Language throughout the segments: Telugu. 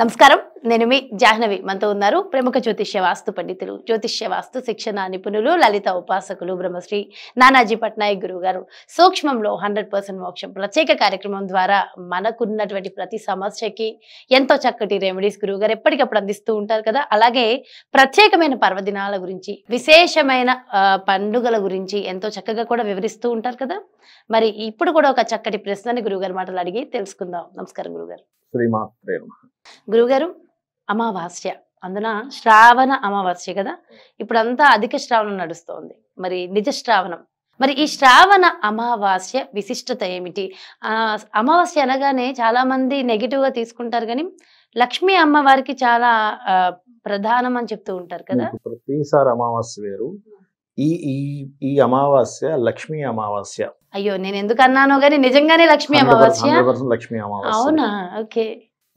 నమస్కారం నేను మీ జాహ్నవి మనతో ఉన్నారు ప్రముఖ జ్యోతిష్య వాస్తు పండితులు జ్యోతిష్య వాస్తు శిక్షణ నిపుణులు లలిత ఉపాసకులు బ్రహ్మశ్రీ నానాజీ పట్నాయక్ గురువు గారు సూక్ష్మంలో హండ్రెడ్ పర్సెంట్ మోక్షం ప్రత్యేక కార్యక్రమం ద్వారా మనకున్నటువంటి ప్రతి సమస్యకి ఎంతో చక్కటి రెమెడీస్ గురువు గారు ఎప్పటికప్పుడు అందిస్తూ ఉంటారు కదా అలాగే ప్రత్యేకమైన పర్వదినాల గురించి విశేషమైన పండుగల గురించి ఎంతో చక్కగా కూడా వివరిస్తూ ఉంటారు కదా మరి ఇప్పుడు కూడా ఒక చక్కటి ప్రశ్నని గురువు గారి మాటలు అడిగి తెలుసుకుందాం నమస్కారం గురుగారు గారు గురువుగారు అమావాస్య అందున శ్రావణ అమావాస్య కదా ఇప్పుడంతా అధిక శ్రావణం నడుస్తోంది మరి నిజ శ్రావణం మరి ఈ శ్రావణ అమావాస్య విశిష్టత ఏమిటి అమావాస్య అనగానే చాలా మంది నెగిటివ్గా తీసుకుంటారు కానీ లక్ష్మీ అమ్మవారికి చాలా ప్రధానం అని చెప్తూ ఉంటారు కదా ప్రతిసారి అమావాస్య వేరు ఈ ఈ అమావాస్య లక్ష్మీ అమావాస్య అయ్యో నేను ఎందుకు అన్నానో కానీ నిజంగానే లక్ష్మీ అమావాస్య లక్ష్మీ అమావాస్య అవునా ఓకే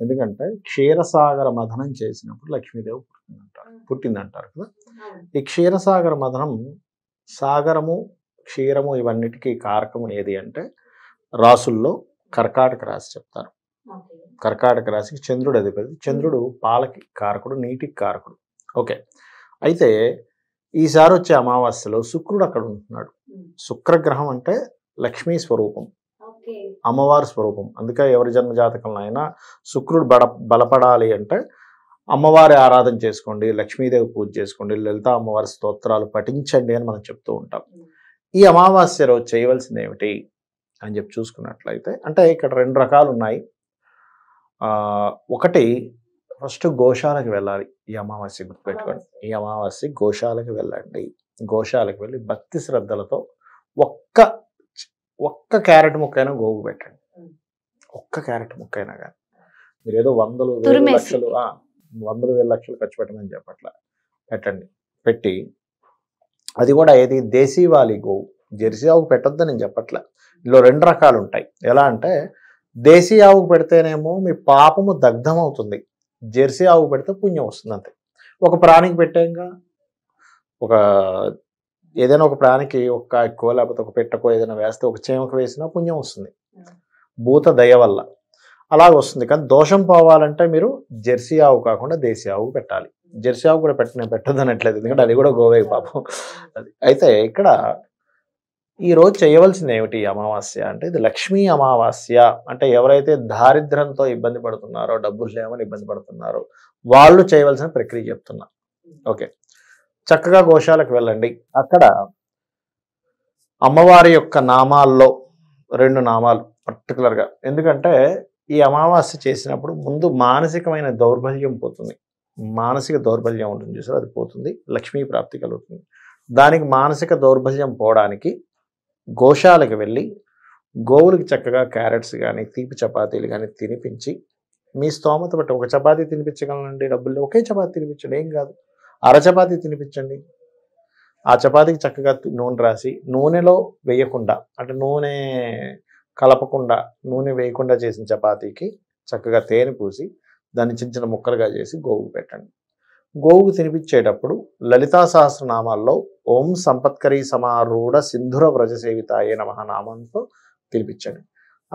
ఎందుకంటే క్షీరసాగర మథనం చేసినప్పుడు లక్ష్మీదేవి పుట్టిందంటారు పుట్టిందంటారు కదా ఈ క్షీరసాగర మథనం సాగరము క్షీరము ఇవన్నిటికీ కారకం ఏది అంటే రాసుల్లో కర్కాటక రాశి చెప్తారు కర్కాటక రాశికి చంద్రుడు అధిపతి చంద్రుడు పాలకి కారకుడు నీటికి కారకుడు ఓకే అయితే ఈసారి వచ్చే అమావాస్యలో శుక్రుడు అక్కడ ఉంటున్నాడు శుక్రగ్రహం అంటే లక్ష్మీ స్వరూపం అమ్మవారి స్వరూపం అందుకే ఎవరి జాతకంలో అయినా శుక్రుడు బడ బలపడాలి అంటే అమ్మవారి ఆరాధన చేసుకోండి లక్ష్మీదేవి పూజ చేసుకోండి లలిత అమ్మవారి స్తోత్రాలు పఠించండి అని మనం చెప్తూ ఉంటాం ఈ అమావాస్య రోజు చేయవలసింది ఏమిటి అని చెప్పి చూసుకున్నట్లయితే అంటే ఇక్కడ రెండు రకాలు ఉన్నాయి ఒకటి ఫస్ట్ గోశాలకు వెళ్ళాలి ఈ అమావాస్య గుర్తుపెట్టుకోండి ఈ అమావాస్య గోశాలకు వెళ్ళండి గోశాలకు వెళ్ళి భక్తి శ్రద్ధలతో ఒక్క ఒక్క క్యారెట్ ముక్క అయినా గోగు పెట్టండి ఒక్క క్యారెట్ ముక్క అయినా కానీ మీరు ఏదో వందలు లక్షలు వందలు వేల లక్షలు ఖర్చు పెట్టమని చెప్పట్ల పెట్టండి పెట్టి అది కూడా ఏది దేశీవాలి గోవు జెర్సీ ఆవుకు పెట్టొద్దని నేను చెప్పట్లే ఇందులో రెండు రకాలు ఉంటాయి ఎలా అంటే దేశీ ఆవుకు పెడితేనేమో మీ పాపము దగ్ధం అవుతుంది జెర్సీ ఆవుకు పెడితే పుణ్యం వస్తుంది అంతే ఒక ప్రాణికి పెట్టాక ఒక ఏదైనా ఒక ప్రాణికి ఒక్క ఎక్కువ లేకపోతే ఒక పెట్టకో ఏదైనా వేస్తే ఒక చీమకు వేసినా పుణ్యం వస్తుంది భూత దయ వల్ల అలాగ వస్తుంది కానీ దోషం పోవాలంటే మీరు జెర్సీ ఆవు కాకుండా దేశీ ఆవు పెట్టాలి జెర్సీ ఆవు కూడా పెట్టిన పెట్టదు అనట్లేదు ఎందుకంటే అది కూడా గోవే పాపం అది అయితే ఇక్కడ ఈ రోజు చేయవలసింది ఏమిటి అమావాస్య అంటే ఇది లక్ష్మీ అమావాస్య అంటే ఎవరైతే దారిద్ర్యంతో ఇబ్బంది పడుతున్నారో డబ్బులు లేవని ఇబ్బంది పడుతున్నారో వాళ్ళు చేయవలసిన ప్రక్రియ చెప్తున్నా ఓకే చక్కగా గోశాలకు వెళ్ళండి అక్కడ అమ్మవారి యొక్క నామాల్లో రెండు నామాలు పర్టికులర్గా ఎందుకంటే ఈ అమావాస్య చేసినప్పుడు ముందు మానసికమైన దౌర్బల్యం పోతుంది మానసిక దౌర్బల్యం ఉంటుంది చూసారు అది పోతుంది లక్ష్మీ ప్రాప్తి కలుగుతుంది దానికి మానసిక దౌర్బల్యం పోవడానికి గోశాలకు వెళ్ళి గోవులకి చక్కగా క్యారెట్స్ కానీ తీపి చపాతీలు కానీ తినిపించి మీ స్తోమత బట్టి ఒక చపాతీ తినిపించగలనండి డబ్బుల్లో ఒకే చపాతీ తినిపించడం ఏం కాదు అర చపాతీ తినిపించండి ఆ చపాతీకి చక్కగా నూనె రాసి నూనెలో వేయకుండా అంటే నూనె కలపకుండా నూనె వేయకుండా చేసిన చపాతీకి చక్కగా తేనె పూసి దాన్ని చిన్న చిన్న ముక్కలుగా చేసి గోవుకు పెట్టండి గోవుకు తినిపించేటప్పుడు లలితా సహస్రనామాల్లో ఓం సంపత్కరీ సమారూఢ సింధుర వ్రజసేవితాయే నమ మహానామంతో తినిపించండి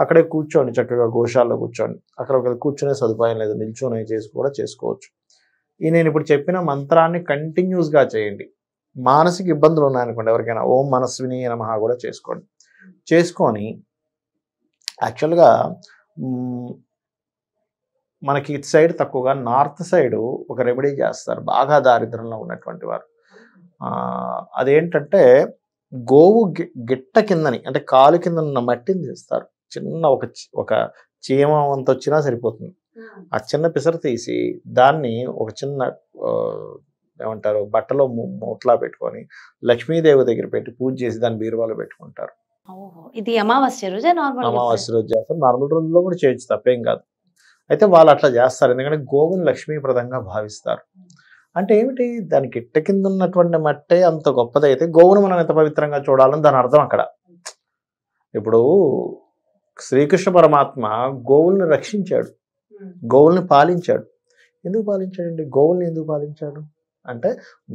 అక్కడే కూర్చోండి చక్కగా గోశాల్లో కూర్చోండి అక్కడ ఒకరికి కూర్చునే సదుపాయం లేదు నిల్చొని చేసి కూడా చేసుకోవచ్చు ఈ నేను ఇప్పుడు చెప్పిన మంత్రాన్ని కంటిన్యూస్గా చేయండి మానసిక ఇబ్బందులు ఉన్నాయనుకోండి ఎవరికైనా ఓం మనస్విని నమహ కూడా చేసుకోండి చేసుకొని యాక్చువల్గా మనకి ఇటు సైడ్ తక్కువగా నార్త్ సైడ్ ఒక రెమెడీ చేస్తారు బాగా దారిద్రంలో ఉన్నటువంటి వారు అదేంటంటే గోవు గిట్ట కిందని అంటే కాలు కింద ఉన్న మట్టిని తీస్తారు చిన్న ఒక ఒక చీమ వంత వచ్చినా సరిపోతుంది ఆ చిన్న పిసరు తీసి దాన్ని ఒక చిన్న ఏమంటారు బట్టలో మూట్లా పెట్టుకొని లక్ష్మీదేవి దగ్గర పెట్టి పూజ చేసి దాన్ని బీరువాలో పెట్టుకుంటారు ఇది అమావాస్య రోజు అమావాస్య రోజు చేస్తారు నార్మల్ రోజుల్లో కూడా చేయొచ్చు తప్పేం కాదు అయితే వాళ్ళు అట్లా చేస్తారు ఎందుకంటే గోవుని లక్ష్మీప్రదంగా భావిస్తారు అంటే ఏమిటి దానికి ఇట్ట కింద ఉన్నటువంటి మట్టే అంత గొప్పదైతే గోవును మనం ఎంత పవిత్రంగా చూడాలని దాని అర్థం అక్కడ ఇప్పుడు శ్రీకృష్ణ పరమాత్మ గోవుల్ని రక్షించాడు Hmm. గోవుల్ని పాలించాడు ఎందుకు పాలించాడండి గోవుల్ని ఎందుకు పాలించాడు అంటే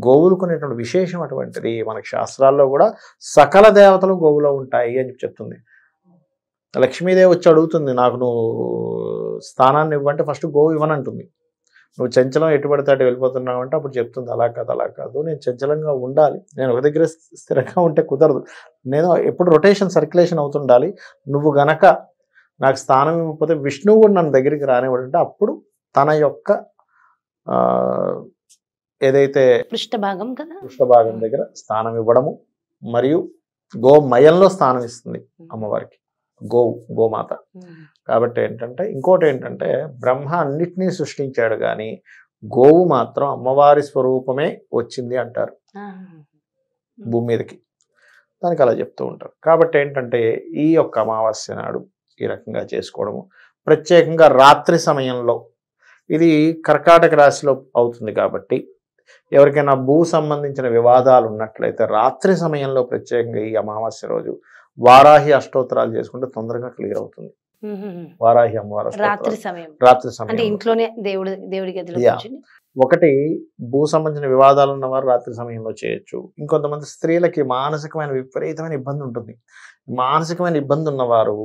గోవులు కొనేటువంటి విశేషం అటువంటిది మనకి శాస్త్రాల్లో కూడా సకల దేవతలు గోవులో ఉంటాయి అని చెప్తుంది లక్ష్మీదేవి వచ్చి అడుగుతుంది నాకు నువ్వు స్థానాన్ని ఇవ్వంటే ఫస్ట్ గోవు ఇవ్వనంటుంది నువ్వు చంచలం ఎటు పడితే వెళ్ళిపోతున్నావు అంటే అప్పుడు చెప్తుంది అలా కాదు అలా కాదు నేను చంచలంగా ఉండాలి నేను ఒక దగ్గర స్థిరంగా ఉంటే కుదరదు నేను ఎప్పుడు రొటేషన్ సర్క్యులేషన్ అవుతుండాలి నువ్వు గనక నాకు స్థానం ఇవ్వకపోతే విష్ణువు కూడా నన్ను దగ్గరికి రానివ్వడం అంటే అప్పుడు తన యొక్క ఏదైతే పృష్ఠభాగం కదా పృష్ఠభాగం దగ్గర స్థానం ఇవ్వడము మరియు గోమయంలో స్థానం ఇస్తుంది అమ్మవారికి గోవు గోమాత కాబట్టి ఏంటంటే ఇంకోటి ఏంటంటే బ్రహ్మ అన్నిటినీ సృష్టించాడు కానీ గోవు మాత్రం అమ్మవారి స్వరూపమే వచ్చింది అంటారు భూమి మీదకి దానికి అలా చెప్తూ ఉంటారు కాబట్టి ఏంటంటే ఈ యొక్క అమావాస్య నాడు ఈ రకంగా చేసుకోవడము ప్రత్యేకంగా రాత్రి సమయంలో ఇది కర్కాటక రాశిలో అవుతుంది కాబట్టి ఎవరికైనా భూ సంబంధించిన వివాదాలు ఉన్నట్లయితే రాత్రి సమయంలో ప్రత్యేకంగా ఈ అమావాస్య రోజు వారాహి అష్టోత్తరాలు చేసుకుంటే తొందరగా క్లియర్ అవుతుంది వారాహి అమ్మవారు రాత్రి సమయం రాత్రి సమయం ఇంట్లోనే దేవుడు దేవుడి గదిలో ఒకటి భూ సంబంధించిన వివాదాలు ఉన్నవారు రాత్రి సమయంలో చేయొచ్చు ఇంకొంతమంది స్త్రీలకి మానసికమైన విపరీతమైన ఇబ్బంది ఉంటుంది మానసికమైన ఇబ్బంది ఉన్నవారు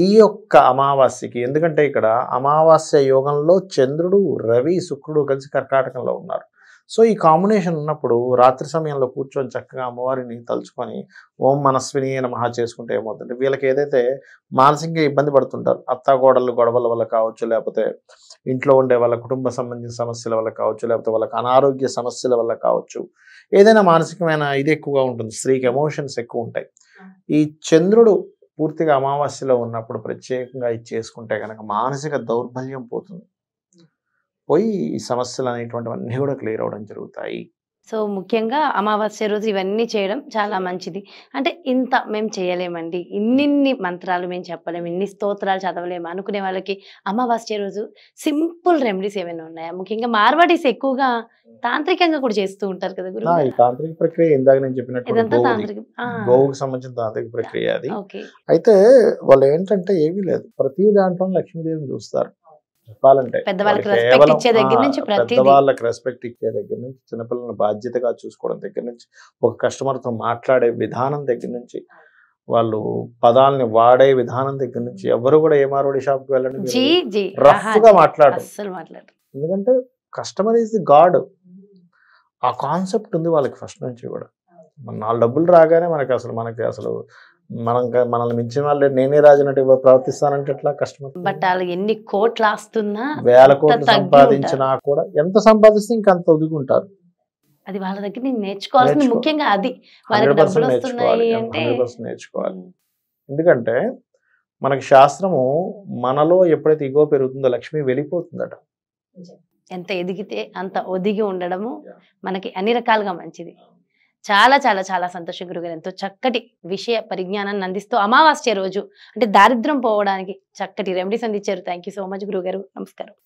ఈ యొక్క అమావాస్యకి ఎందుకంటే ఇక్కడ అమావాస్య యోగంలో చంద్రుడు రవి శుక్రుడు కలిసి కర్కాటకంలో ఉన్నారు సో ఈ కాంబినేషన్ ఉన్నప్పుడు రాత్రి సమయంలో కూర్చొని చక్కగా అమ్మవారిని తలుచుకొని ఓం మనస్విని మహా చేసుకుంటే ఏమవుతుంది వీళ్ళకి ఏదైతే మానసికంగా ఇబ్బంది పడుతుంటారు అత్తాగోడలు గొడవల వల్ల కావచ్చు లేకపోతే ఇంట్లో ఉండే వాళ్ళ కుటుంబ సంబంధించిన సమస్యల వల్ల కావచ్చు లేకపోతే వాళ్ళకి అనారోగ్య సమస్యల వల్ల కావచ్చు ఏదైనా మానసికమైన ఇది ఎక్కువగా ఉంటుంది స్త్రీకి ఎమోషన్స్ ఎక్కువ ఉంటాయి ఈ చంద్రుడు పూర్తిగా అమావాస్యలో ఉన్నప్పుడు ప్రత్యేకంగా ఇది చేసుకుంటే కనుక మానసిక దౌర్బల్యం పోతుంది పోయి ఈ సమస్యలు అనేటువంటివన్నీ కూడా క్లియర్ అవడం జరుగుతాయి సో ముఖ్యంగా అమావాస్య రోజు ఇవన్నీ చేయడం చాలా మంచిది అంటే ఇంత మేము చేయలేమండి ఇన్నిన్ని మంత్రాలు మేము చెప్పలేము ఇన్ని స్తోత్రాలు చదవలేము అనుకునే వాళ్ళకి అమావాస్య రోజు సింపుల్ రెమెడీస్ ఏమైనా ఉన్నాయా ముఖ్యంగా మార్వాడీస్ ఎక్కువగా తాంత్రికంగా కూడా చేస్తూ ఉంటారు కదా గురు తాంత్రిక ప్రక్రియ ఇందాక నేను చెప్పినట్టు ఇదంతా సంబంధించిన తాంత్రిక ప్రక్రియ అది అయితే వాళ్ళు ఏంటంటే ఏమీ లేదు ప్రతి దాంట్లో లక్ష్మీదేవిని చూస్తారు చెప్పాలంటే పెద్దవాళ్ళకి రెస్పెక్ట్ ఇచ్చే దగ్గర నుంచి చిన్నపిల్లలను బాధ్యతగా చూసుకోవడం దగ్గర నుంచి ఒక కస్టమర్తో మాట్లాడే విధానం దగ్గర నుంచి వాళ్ళు పదాలని వాడే విధానం దగ్గర నుంచి ఎవరు కూడా ఏ మార్వాడి షాప్కి వెళ్ళండి రఫ్ గా ఎందుకంటే కస్టమర్ ఈజ్ ది గాడ్ ఆ కాన్సెప్ట్ ఉంది వాళ్ళకి ఫస్ట్ నుంచి కూడా మన నాలుగు డబ్బులు రాగానే మనకి అసలు మనకి అసలు మనం మనల్ని మించిన వాళ్ళు నేనే రాజునట్టు ప్రవర్తిస్తానంటే ఎట్లా కష్టం బట్ వాళ్ళు ఎన్ని కోట్లు ఆస్తున్నా వేల కోట్లు సంపాదించినా కూడా ఎంత సంపాదిస్తే ఇంకా అంత ఒదుగుంటారు అది వాళ్ళ దగ్గర నేను నేర్చుకోవాల్సింది ముఖ్యంగా అది నేర్చుకోవాలి ఎందుకంటే మనకి శాస్త్రము మనలో ఎప్పుడైతే ఇగో పెరుగుతుందో లక్ష్మి వెళ్ళిపోతుందట ఎంత ఎదిగితే అంత ఒదిగి ఉండడము మనకి అన్ని రకాలుగా మంచిది చాలా చాలా చాలా సంతోషం గురుగారు ఎంతో చక్కటి విషయ పరిజ్ఞానాన్ని అందిస్తూ అమావాస్య రోజు అంటే దారిద్రం పోవడానికి చక్కటి రెమెడీస్ అందించారు థ్యాంక్ సో మచ్ గురుగారు నమస్కారం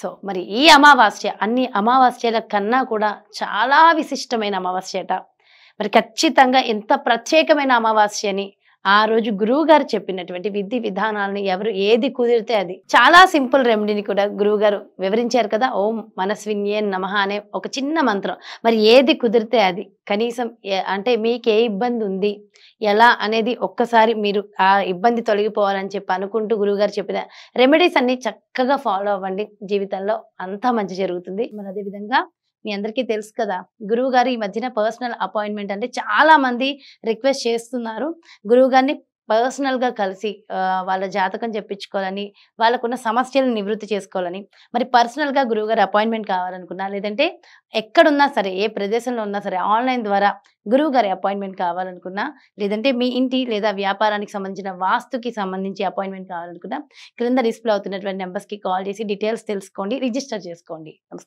సో మరి ఈ అమావాస్య అన్ని అమావాస్యల కన్నా కూడా చాలా విశిష్టమైన అమావాస్యట మరి ఖచ్చితంగా ఎంత ప్రత్యేకమైన అమావాస్యని ఆ రోజు గురువు గారు చెప్పినటువంటి విధి విధానాలను ఎవరు ఏది కుదిరితే అది చాలా సింపుల్ రెమెడీని కూడా గురువు గారు వివరించారు కదా ఓం మనస్విన్యే నమ అనే ఒక చిన్న మంత్రం మరి ఏది కుదిరితే అది కనీసం అంటే మీకు ఏ ఇబ్బంది ఉంది ఎలా అనేది ఒక్కసారి మీరు ఆ ఇబ్బంది తొలగిపోవాలని చెప్పి అనుకుంటూ గురువుగారు చెప్పిన రెమెడీస్ అన్ని చక్కగా ఫాలో అవ్వండి జీవితంలో అంతా మంచి జరుగుతుంది మరి అదేవిధంగా మీ అందరికీ తెలుసు కదా గురువు గారు ఈ మధ్యన పర్సనల్ అపాయింట్మెంట్ అంటే చాలా మంది రిక్వెస్ట్ చేస్తున్నారు గురువు గారిని పర్సనల్గా కలిసి వాళ్ళ జాతకం చెప్పించుకోవాలని వాళ్ళకున్న సమస్యలను నివృత్తి చేసుకోవాలని మరి పర్సనల్గా గారు అపాయింట్మెంట్ కావాలనుకున్నా లేదంటే ఎక్కడున్నా సరే ఏ ప్రదేశంలో ఉన్నా సరే ఆన్లైన్ ద్వారా గురువు గారి అపాయింట్మెంట్ కావాలనుకున్నా లేదంటే మీ ఇంటి లేదా వ్యాపారానికి సంబంధించిన వాస్తుకి సంబంధించి అపాయింట్మెంట్ కావాలనుకున్నా క్రింద డిస్ప్లే అవుతున్నటువంటి నెంబర్స్కి కాల్ చేసి డీటెయిల్స్ తెలుసుకోండి రిజిస్టర్ చేసుకోండి నమస్తే